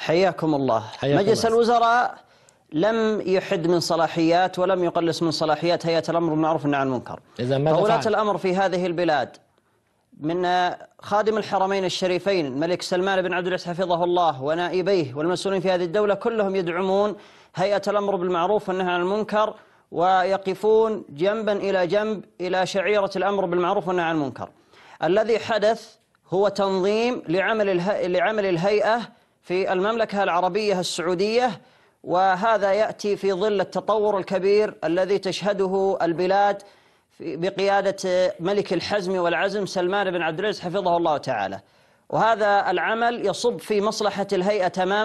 حياكم الله حياكم مجلس الله. الوزراء لم يحد من صلاحيات ولم يقلص من صلاحيات هيئة الأمر بالمعروف والنهي عن المنكر إذا ماذا فولاة الأمر في هذه البلاد من خادم الحرمين الشريفين الملك سلمان بن عبد العزيز حفظه الله ونائبيه والمسؤولين في هذه الدولة كلهم يدعمون هيئة الأمر بالمعروف والنهي عن المنكر ويقفون جنبا إلى جنب إلى شعيرة الأمر بالمعروف والنهي عن المنكر الذي حدث هو تنظيم لعمل, لعمل الهيئة في المملكة العربية السعودية وهذا يأتي في ظل التطور الكبير الذي تشهده البلاد بقيادة ملك الحزم والعزم سلمان بن عبد العزيز حفظه الله تعالى وهذا العمل يصب في مصلحة الهيئة تماما